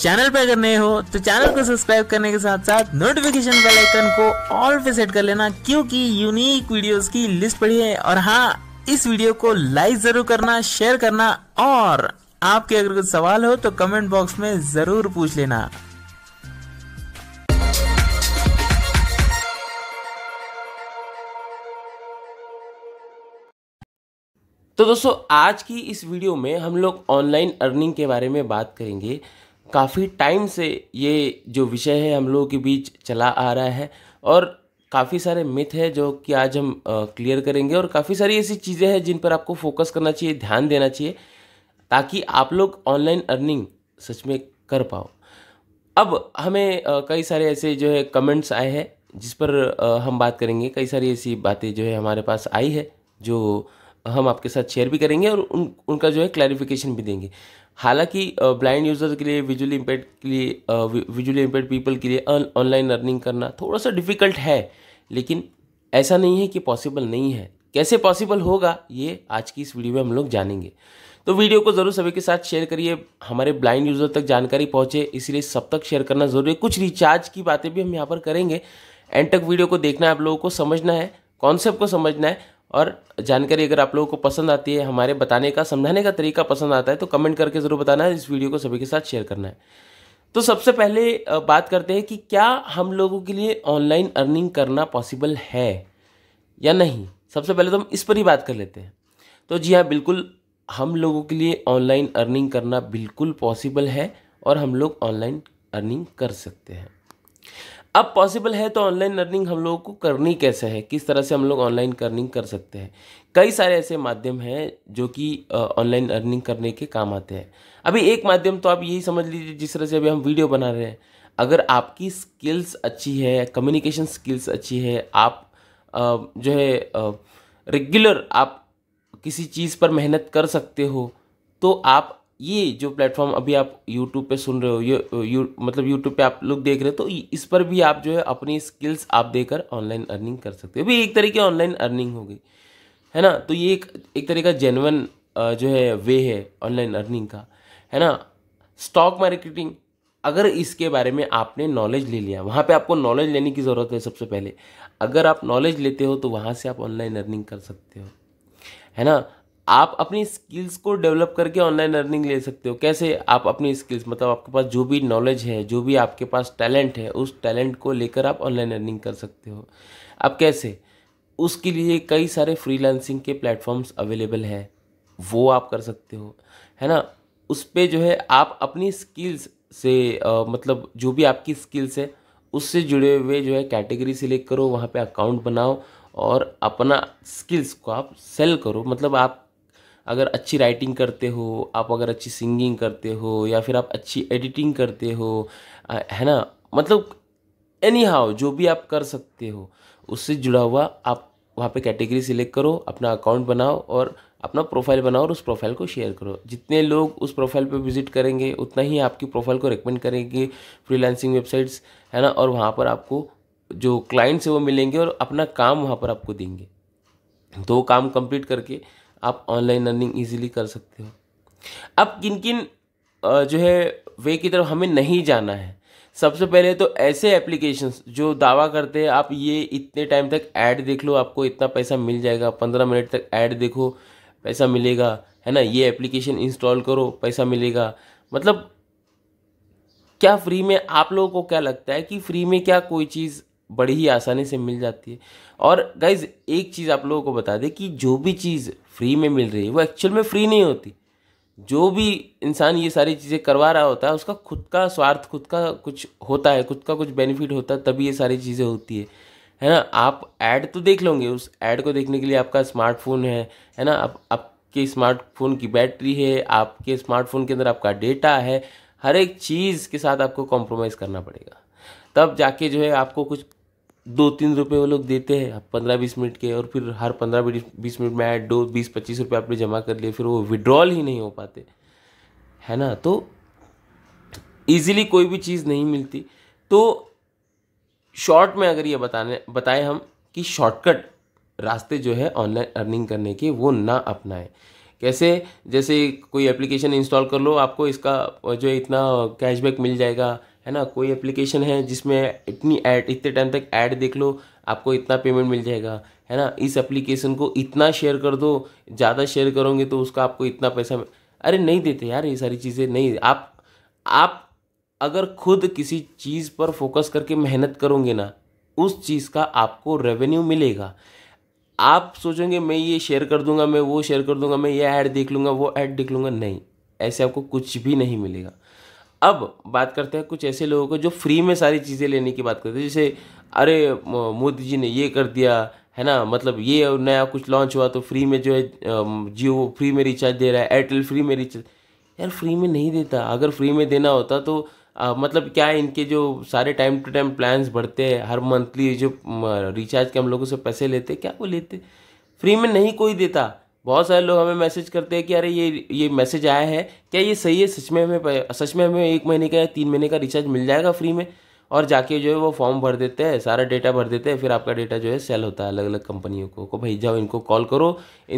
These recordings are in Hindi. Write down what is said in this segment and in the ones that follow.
चैनल पर अगर नए हो तो चैनल को सब्सक्राइब करने के साथ साथ नोटिफिकेशन बेल आइकन को ऑल पे सेट कर लेना क्योंकि यूनिक वीडियोस की लिस्ट पड़ी है और हाँ इस वीडियो को लाइक जरूर करना शेयर करना और आपके अगर कुछ सवाल हो तो कमेंट बॉक्स में जरूर पूछ लेना तो दोस्तों आज की इस वीडियो में हम लोग ऑनलाइन अर्निंग के बारे में बात करेंगे काफ़ी टाइम से ये जो विषय है हम लोगों के बीच चला आ रहा है और काफ़ी सारे मिथ है जो कि आज हम क्लियर करेंगे और काफ़ी सारी ऐसी चीज़ें हैं जिन पर आपको फोकस करना चाहिए ध्यान देना चाहिए ताकि आप लोग ऑनलाइन अर्निंग सच में कर पाओ अब हमें कई सारे ऐसे जो है कमेंट्स आए हैं जिस पर हम बात करेंगे कई सारी ऐसी बातें जो है हमारे पास आई है जो हम आपके साथ शेयर भी करेंगे और उन उनका जो है क्लैरिफिकेशन भी देंगे हालांकि ब्लाइंड यूज़र के लिए विजुअली इम्पेड के लिए विजुअली इम्पेड पीपल के लिए ऑनलाइन अर्निंग करना थोड़ा सा डिफ़िकल्ट है लेकिन ऐसा नहीं है कि पॉसिबल नहीं है कैसे पॉसिबल होगा ये आज की इस वीडियो में हम लोग जानेंगे तो वीडियो को ज़रूर सभी के साथ शेयर करिए हमारे ब्लाइंड यूज़र तक जानकारी पहुँचे इसलिए सब तक शेयर करना ज़रूरी है कुछ रिचार्ज की बातें भी हम यहाँ पर करेंगे एंड तक वीडियो को देखना है आप लोगों को समझना है कॉन्सेप्ट को समझना है और जानकारी अगर आप लोगों को पसंद आती है हमारे बताने का समझाने का तरीका पसंद आता है तो कमेंट करके ज़रूर बताना है इस वीडियो को सभी के साथ शेयर करना है तो सबसे पहले बात करते हैं कि क्या हम लोगों के लिए ऑनलाइन अर्निंग करना पॉसिबल है या नहीं सबसे पहले तो हम इस पर ही बात कर लेते हैं तो जी हाँ बिल्कुल हम लोगों के लिए ऑनलाइन अर्निंग करना बिल्कुल पॉसिबल है और हम लोग ऑनलाइन अर्निंग कर सकते हैं अब पॉसिबल है तो ऑनलाइन लर्निंग हम लोगों को करनी कैसे है किस तरह से हम लोग ऑनलाइन लर्निंग कर सकते हैं कई सारे ऐसे माध्यम हैं जो कि ऑनलाइन लर्निंग करने के काम आते हैं अभी एक माध्यम तो आप यही समझ लीजिए जिस तरह से अभी हम वीडियो बना रहे हैं अगर आपकी स्किल्स अच्छी है कम्युनिकेशन स्किल्स अच्छी है आप आ, जो है रेगुलर आप किसी चीज़ पर मेहनत कर सकते हो तो आप ये जो प्लेटफॉर्म अभी आप यूट्यूब पे सुन रहे हो ये यू, मतलब यूट्यूब पे आप लोग देख रहे हो तो इस पर भी आप जो है अपनी स्किल्स आप देकर ऑनलाइन अर्निंग कर सकते हो अभी एक तरह की ऑनलाइन अर्निंग हो गई है ना तो ये एक एक तरह का जेनवन जो है वे है ऑनलाइन अर्निंग का है ना स्टॉक मार्केटिंग अगर इसके बारे में आपने नॉलेज ले लिया वहाँ पे आपको नॉलेज लेने की ज़रूरत है सबसे पहले अगर आप नॉलेज लेते हो तो वहाँ से आप ऑनलाइन अर्निंग कर सकते हो है ना आप अपनी स्किल्स को डेवलप करके ऑनलाइन अर्निंग ले सकते हो कैसे आप अपनी स्किल्स मतलब आपके पास जो भी नॉलेज है जो भी आपके पास टैलेंट है उस टैलेंट को लेकर आप ऑनलाइन अर्निंग कर सकते हो आप कैसे उसके लिए कई सारे फ्रीलांसिंग के प्लेटफॉर्म्स अवेलेबल हैं वो आप कर सकते हो है ना उस पर जो है आप अपनी स्किल्स से आ, मतलब जो भी आपकी स्किल्स है उससे जुड़े हुए जो है कैटेगरी सिलेक्ट करो वहाँ पे अकाउंट बनाओ और अपना स्किल्स को आप सेल करो मतलब आप अगर अच्छी राइटिंग करते हो आप अगर अच्छी सिंगिंग करते हो या फिर आप अच्छी एडिटिंग करते हो है ना मतलब एनी हाउ जो भी आप कर सकते हो उससे जुड़ा हुआ आप वहाँ पे कैटेगरी सिलेक्ट करो अपना अकाउंट बनाओ और अपना प्रोफाइल बनाओ और उस प्रोफाइल को शेयर करो जितने लोग उस प्रोफाइल पे विजिट करेंगे उतना ही आपकी प्रोफाइल को रिकमेंड करेंगे फ्रीलांसिंग वेबसाइट्स है ना और वहाँ पर आपको जो क्लाइंट्स है वो मिलेंगे और अपना काम वहाँ पर आपको देंगे दो काम कंप्लीट करके आप ऑनलाइन अर्निंग ईजिली कर सकते हो अब किन किन जो है वे की तरफ हमें नहीं जाना है सबसे पहले तो ऐसे एप्लीकेशंस जो दावा करते हैं आप ये इतने टाइम तक ऐड देख लो आपको इतना पैसा मिल जाएगा पंद्रह मिनट तक ऐड देखो पैसा मिलेगा है ना ये एप्लीकेशन इंस्टॉल करो पैसा मिलेगा मतलब क्या फ्री में आप लोगों को क्या लगता है कि फ्री में क्या कोई चीज़ बड़ी ही आसानी से मिल जाती है और गाइज एक चीज़ आप लोगों को बता दें कि जो भी चीज़ फ्री में मिल रही है वो एक्चुअल में फ्री नहीं होती जो भी इंसान ये सारी चीज़ें करवा रहा होता है उसका खुद का स्वार्थ खुद का कुछ होता है खुद का कुछ बेनिफिट होता है तभी ये सारी चीज़ें होती है है ना आप ऐड तो देख लोगे उस ऐड को देखने के लिए आपका स्मार्टफोन है है ना आप आपके स्मार्टफोन की बैटरी है आपके स्मार्टफोन के अंदर आपका डेटा है हर एक चीज़ के साथ आपको कॉम्प्रोमाइज़ करना पड़ेगा तब जाके जो है आपको कुछ दो तीन रुपये वो लोग देते हैं पंद्रह बीस मिनट के और फिर हर पंद्रह बीस मिनट में ऐड दो बीस पच्चीस रुपये आपने जमा कर लिए फिर वो विड्रॉल ही नहीं हो पाते है ना तो ईजिली कोई भी चीज़ नहीं मिलती तो शॉर्ट में अगर ये बताने बताएं हम कि शॉर्टकट रास्ते जो है ऑनलाइन अर्निंग करने के वो ना अपनाएं कैसे जैसे कोई एप्लीकेशन इंस्टॉल कर लो आपको इसका जो इतना कैशबैक मिल जाएगा है ना कोई एप्लीकेशन है जिसमें इतनी ऐड इतने टाइम तक ऐड देख लो आपको इतना पेमेंट मिल जाएगा है ना इस एप्लीकेशन को इतना शेयर कर दो ज़्यादा शेयर करोगे तो उसका आपको इतना पैसा अरे नहीं देते यार ये सारी चीज़ें नहीं आप आप अगर खुद किसी चीज़ पर फोकस करके मेहनत करोगे ना उस चीज़ का आपको रेवेन्यू मिलेगा आप सोचोगे मैं ये शेयर कर दूंगा मैं वो शेयर कर दूंगा मैं ये ऐड देख लूँगा वो ऐड देख लूँगा नहीं ऐसे आपको कुछ भी नहीं मिलेगा अब बात करते हैं कुछ ऐसे लोगों को जो फ्री में सारी चीज़ें लेने की बात करते हैं जैसे अरे मोदी जी ने ये कर दिया है ना मतलब ये नया कुछ लॉन्च हुआ तो फ्री में जो है जियो फ्री में रिचार्ज दे रहा है एयरटेल फ्री में रिचार्ज यार फ्री में नहीं देता अगर फ्री में देना होता तो आ, मतलब क्या इनके जो सारे टाइम टू टाइम प्लान्स बढ़ते हैं हर मंथली जो रिचार्ज के हम लोगों से पैसे लेते क्या वो लेते फ्री में नहीं कोई देता बहुत सारे लोग हमें मैसेज करते हैं कि अरे ये ये मैसेज आया है क्या ये सही है सच में हमें सच में हमें एक महीने का या तीन महीने का रिचार्ज मिल जाएगा फ्री में और जाके जो है वो फॉर्म भर देते हैं सारा डेटा भर देते हैं फिर आपका डेटा जो है सेल होता है अलग अलग कंपनियों को को भाई जाओ इनको कॉल करो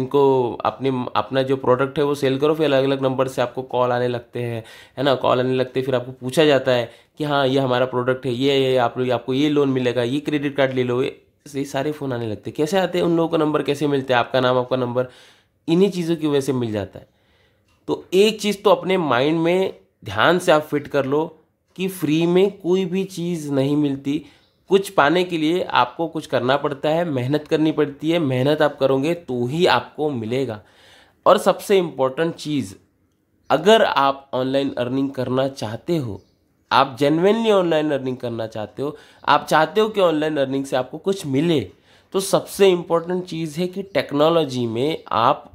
इनको अपने अपना जो प्रोडक्ट है वो सेल करो फिर अलग अलग नंबर से आपको कॉल आने लगते हैं है ना कॉल आने लगते फिर आपको पूछा जाता है कि हाँ ये हमारा प्रोडक्ट है ये ये आप लोग आपको ये लोन मिलेगा ये क्रेडिट कार्ड ले लो ये सारे फ़ोन आने लगते कैसे आते हैं उन लोगों का नंबर कैसे मिलते हैं आपका नाम आपका नंबर इन्हीं चीज़ों की वजह से मिल जाता है तो एक चीज़ तो अपने माइंड में ध्यान से आप फिट कर लो कि फ्री में कोई भी चीज़ नहीं मिलती कुछ पाने के लिए आपको कुछ करना पड़ता है मेहनत करनी पड़ती है मेहनत आप करोगे तो ही आपको मिलेगा और सबसे इम्पोर्टेंट चीज़ अगर आप ऑनलाइन अर्निंग करना चाहते हो आप जेनविनली ऑनलाइन अर्निंग करना चाहते हो आप चाहते हो कि ऑनलाइन अर्निंग से आपको कुछ मिले तो सबसे इम्पोर्टेंट चीज़ है कि टेक्नोलॉजी में आप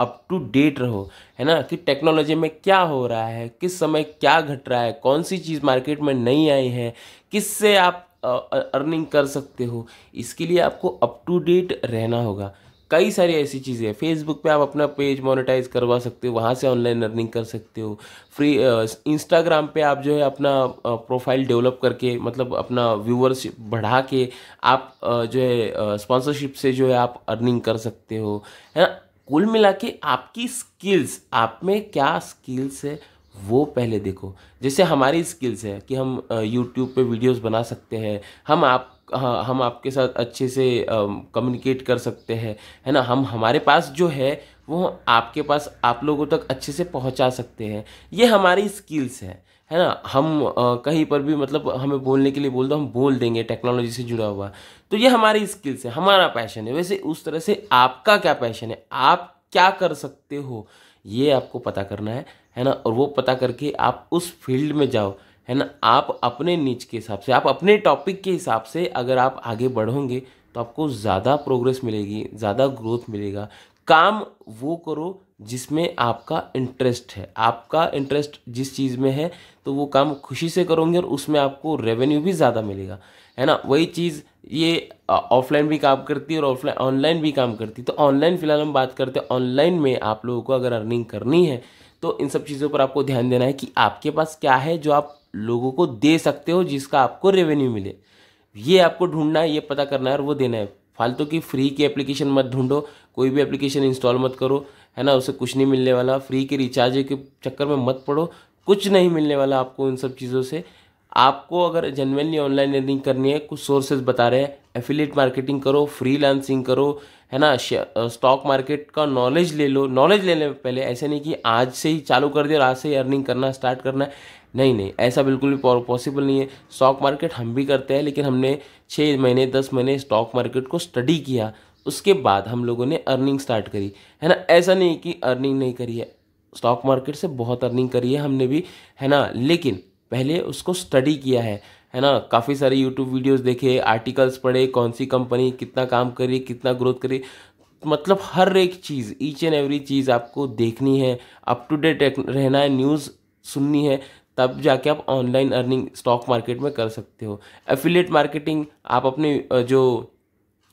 अप टू डेट रहो है ना कि टेक्नोलॉजी में क्या हो रहा है किस समय क्या घट रहा है कौन सी चीज़ मार्केट में नहीं आई है किससे आप अर्निंग कर सकते हो इसके लिए आपको अप टू डेट रहना होगा कई सारी ऐसी चीज़ें हैं फेसबुक पे आप अपना पेज मोनेटाइज करवा सकते हो वहाँ से ऑनलाइन अर्निंग कर सकते हो फ्री इंस्टाग्राम पे आप जो है अपना प्रोफाइल डेवलप करके मतलब अपना व्यूअर्स बढ़ा के आप जो है स्पॉन्सरशिप से जो है आप अर्निंग कर सकते हो है ना कुल मिला के आपकी स्किल्स आप में क्या स्किल्स है वो पहले देखो जैसे हमारी स्किल्स है कि हम यूट्यूब पे वीडियोस बना सकते हैं हम आप हम आपके साथ अच्छे से कम्युनिकेट कर सकते हैं है ना हम हमारे पास जो है वो आपके पास आप लोगों तक अच्छे से पहुंचा सकते हैं ये हमारी स्किल्स हैं है ना हम आ, कहीं पर भी मतलब हमें बोलने के लिए बोल दो हम बोल देंगे टेक्नोलॉजी से जुड़ा हुआ तो ये हमारी स्किल्स है हमारा पैशन है वैसे उस तरह से आपका क्या पैशन है आप क्या कर सकते हो ये आपको पता करना है है ना और वो पता करके आप उस फील्ड में जाओ है ना आप अपने नीच के हिसाब से आप अपने टॉपिक के हिसाब से अगर आप आगे बढ़ोगे तो आपको ज़्यादा प्रोग्रेस मिलेगी ज़्यादा ग्रोथ मिलेगा काम वो करो जिसमें आपका इंटरेस्ट है आपका इंटरेस्ट जिस चीज़ में है तो वो काम खुशी से करोगे और उसमें आपको रेवेन्यू भी ज़्यादा मिलेगा है ना वही चीज़ ये ऑफलाइन भी काम करती है और ऑफलाइन ऑनलाइन भी काम करती है तो ऑनलाइन फ़िलहाल हम बात करते हैं ऑनलाइन में आप लोगों को अगर अर्निंग करनी है तो इन सब चीज़ों पर आपको ध्यान देना है कि आपके पास क्या है जो आप लोगों को दे सकते हो जिसका आपको रेवेन्यू मिले ये आपको ढूंढना है ये पता करना है और वो देना है फालतू की फ्री की एप्लीकेशन मत ढूंढो कोई भी एप्लीकेशन इंस्टॉल मत करो है ना उसे कुछ नहीं मिलने वाला फ्री के रिचार्ज के चक्कर में मत पड़ो कुछ नहीं मिलने वाला आपको इन सब चीज़ों से आपको अगर जनवनली ऑनलाइन अर्निंग करनी है कुछ सोर्सेज बता रहे हैं एफिलेट मार्केटिंग करो फ्री करो है ना स्टॉक मार्केट uh, का नॉलेज ले लो नॉलेज लेने पहले ऐसे नहीं कि आज से ही चालू कर दिया और आज से ही अर्निंग करना स्टार्ट करना है नहीं नहीं ऐसा बिल्कुल भी पॉसिबल नहीं है स्टॉक मार्केट हम भी करते हैं लेकिन हमने छः महीने दस महीने स्टॉक मार्केट को स्टडी किया उसके बाद हम लोगों ने अर्निंग स्टार्ट करी है ना ऐसा नहीं कि अर्निंग नहीं करी है स्टॉक मार्केट से बहुत अर्निंग करी है हमने भी है ना लेकिन पहले उसको स्टडी किया है है ना काफ़ी सारे यूट्यूब वीडियोस देखे आर्टिकल्स पढ़े कौन सी कंपनी कितना काम करी कितना ग्रोथ करी मतलब हर एक चीज़ ईच एंड एवरी चीज़ आपको देखनी है अप टू डेट रहना है न्यूज़ सुननी है तब जाके आप ऑनलाइन अर्निंग स्टॉक मार्केट में कर सकते हो एफिलेट मार्केटिंग आप अपने जो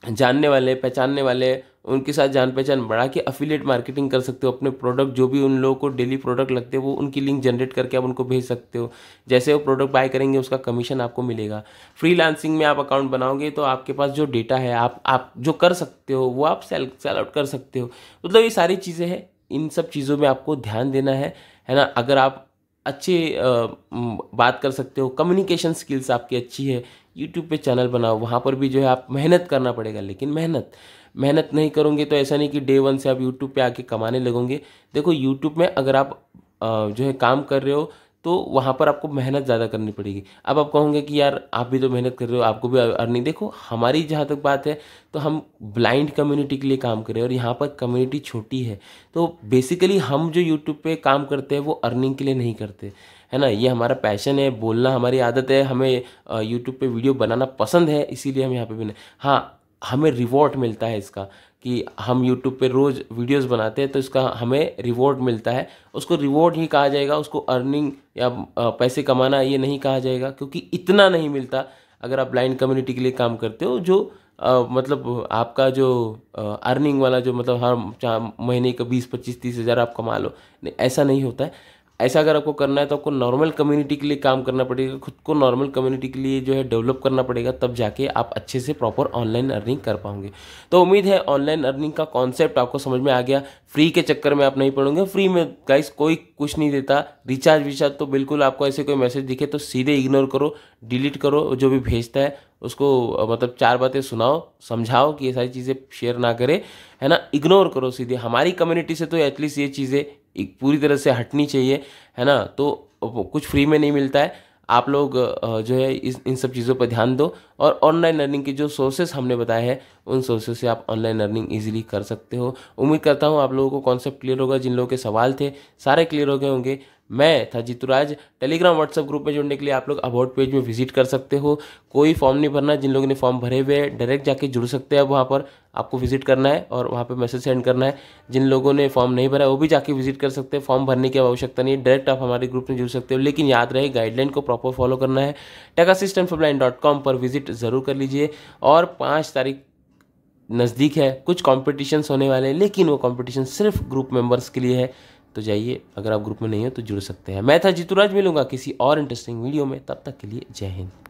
जानने वाले पहचानने वाले उनके साथ जान पहचान बढ़ा के अफिलिएट मार्केटिंग कर सकते हो अपने प्रोडक्ट जो भी उन लोगों को डेली प्रोडक्ट लगते हैं वो उनकी लिंक जनरेट करके आप उनको भेज सकते हो जैसे वो प्रोडक्ट बाय करेंगे उसका कमीशन आपको मिलेगा फ्रीलांसिंग में आप अकाउंट बनाओगे तो आपके पास जो डेटा है आप आप जो कर सकते हो वो आप सेल सेल आउट कर सकते हो मतलब ये सारी चीज़ें हैं इन सब चीज़ों में आपको ध्यान देना है है ना अगर आप अच्छे बात कर सकते हो कम्युनिकेशन स्किल्स आपकी अच्छी है यूट्यूब पे चैनल बनाओ वहाँ पर भी जो है आप मेहनत करना पड़ेगा लेकिन मेहनत मेहनत नहीं करोगे तो ऐसा नहीं कि डे वन से आप यूट्यूब पे आके कमाने लगोगे देखो यूट्यूब में अगर आप जो है काम कर रहे हो तो वहाँ पर आपको मेहनत ज़्यादा करनी पड़ेगी अब आप कहोगे कि यार आप भी तो मेहनत कर रहे हो आपको भी अर्निंग देखो हमारी जहाँ तक बात है तो हम ब्लाइंड कम्युनिटी के लिए काम करें और यहाँ पर कम्युनिटी छोटी है तो बेसिकली हम जो यूट्यूब पे काम करते हैं वो अर्निंग के लिए नहीं करते है ना ये हमारा पैशन है बोलना हमारी आदत है हमें यूट्यूब पर वीडियो बनाना पसंद है इसीलिए हम यहाँ पर भी हाँ हमें रिवॉर्ड मिलता है इसका कि हम यूट्यूब पे रोज़ वीडियोस बनाते हैं तो इसका हमें रिवॉर्ड मिलता है उसको रिवॉर्ड ही कहा जाएगा उसको अर्निंग या पैसे कमाना ये नहीं कहा जाएगा क्योंकि इतना नहीं मिलता अगर आप ब्लाइंड कम्युनिटी के लिए काम करते हो जो आ, मतलब आपका जो आ, अर्निंग वाला जो मतलब हर महीने का बीस पच्चीस तीस हज़ार आप कमा लो नहीं ऐसा नहीं होता है ऐसा अगर आपको करना है तो आपको नॉर्मल कम्युनिटी के लिए काम करना पड़ेगा खुद को नॉर्मल कम्युनिटी के लिए जो है डेवलप करना पड़ेगा तब जाके आप अच्छे से प्रॉपर ऑनलाइन अर्निंग कर पाओगे तो उम्मीद है ऑनलाइन अर्निंग का कॉन्सेप्ट आपको समझ में आ गया फ्री के चक्कर में आप नहीं पढ़ोगे फ्री में गाइस कोई कुछ नहीं देता रिचार्ज विचार्ज तो बिल्कुल आपको ऐसे कोई मैसेज दिखे तो सीधे इग्नोर करो डिलीट करो जो भी भेजता है उसको मतलब चार बातें सुनाओ समझाओ कि ये सारी चीज़ें शेयर ना करे है ना इग्नोर करो सीधे हमारी कम्युनिटी से तो एटलीस्ट ये चीज़ें एक पूरी तरह से हटनी चाहिए है ना तो कुछ फ्री में नहीं मिलता है आप लोग जो है इस इन सब चीज़ों पर ध्यान दो और ऑनलाइन लर्निंग के जो सोर्सेस हमने बताए हैं उन सोर्सेज से आप ऑनलाइन लर्निंग इजीली कर सकते हो उम्मीद करता हूँ आप लोगों को कॉन्सेप्ट क्लियर होगा जिन लोगों के सवाल थे सारे क्लियर हो गए होंगे मैं था जीतुराज टेलीग्राम व्हाट्सअप ग्रुप में जुड़ने के लिए आप लोग अबाउट पेज में विजिट कर सकते हो कोई फॉर्म नहीं भरना जिन लोगों ने फॉर्म भरे हुए हैं डायरेक्ट जाके जुड़ सकते हैं वहाँ पर आपको विजिट करना है और वहाँ पर मैसेज सेंड करना है जिन लोगों ने फॉर्म नहीं भरा वो भी जाके विजिट कर सकते हैं फॉर्म भरने की आवश्यकता नहीं डायरेक्ट आप हमारे ग्रुप में जुड़ सकते हो लेकिन याद रहे गाइडलाइन को प्रॉपर फॉलो करना है tech assistant for line dot com पर विजिट ज़रूर कर लीजिए और पाँच तारीख नज़दीक है कुछ कॉम्पिटिशन्स होने वाले हैं लेकिन वो कॉम्पिटिशन सिर्फ ग्रुप मेंबर्स के लिए है तो जाइए अगर आप ग्रुप में नहीं हो तो जुड़ सकते हैं मैं था जीतूराज मिलूंगा किसी और इंटरेस्टिंग वीडियो में तब तक के लिए जय हिंद